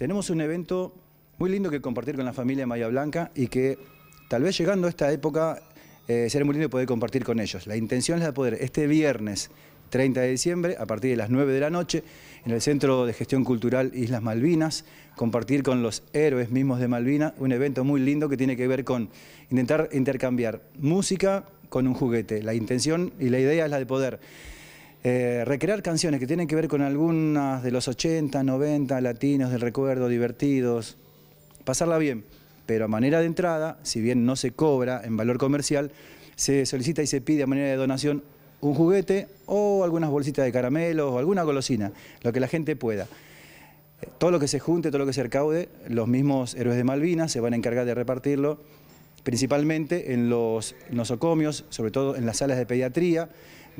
Tenemos un evento muy lindo que compartir con la familia de Maya Blanca y que tal vez llegando a esta época eh, será muy lindo poder compartir con ellos. La intención es la de poder este viernes 30 de diciembre, a partir de las 9 de la noche, en el Centro de Gestión Cultural Islas Malvinas, compartir con los héroes mismos de Malvinas, un evento muy lindo que tiene que ver con intentar intercambiar música con un juguete. La intención y la idea es la de poder eh, recrear canciones que tienen que ver con algunas de los 80, 90, latinos del recuerdo, divertidos, pasarla bien, pero a manera de entrada, si bien no se cobra en valor comercial, se solicita y se pide a manera de donación un juguete o algunas bolsitas de caramelos o alguna golosina, lo que la gente pueda. Eh, todo lo que se junte, todo lo que se recaude, los mismos héroes de Malvinas se van a encargar de repartirlo, principalmente en los nosocomios, sobre todo en las salas de pediatría,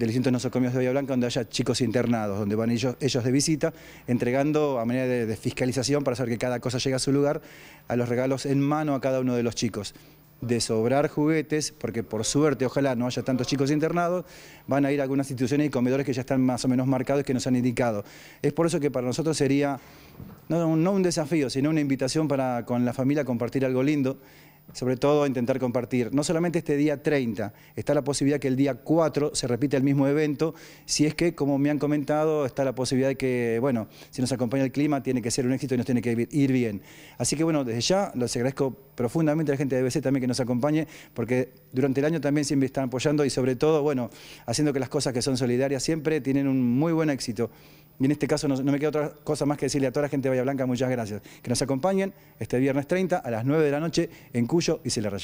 del distintos nosocomios de Villa Blanca donde haya chicos internados, donde van ellos, de visita, entregando a manera de, fiscalización para saber que cada cosa llega a su lugar, a los regalos en mano a cada uno de los chicos de sobrar juguetes, porque por suerte, ojalá no haya tantos chicos internados, van a ir a algunas instituciones y comedores que ya están más o menos marcados y que nos han indicado. Es por eso que para nosotros sería no, no un desafío, sino una invitación para con la familia compartir algo lindo sobre todo intentar compartir. No solamente este día 30, está la posibilidad que el día 4 se repita el mismo evento, si es que, como me han comentado, está la posibilidad de que, bueno, si nos acompaña el clima, tiene que ser un éxito y nos tiene que ir bien. Así que, bueno, desde ya les agradezco profundamente a la gente de EBC también que nos acompañe, porque durante el año también siempre están apoyando y sobre todo, bueno, haciendo que las cosas que son solidarias siempre tienen un muy buen éxito. Y en este caso no, me queda otra cosa más que decirle a toda la gente de Bahía Blanca muchas gracias. Que nos acompañen este viernes 30 a las 9 de la noche en Cuyo y se le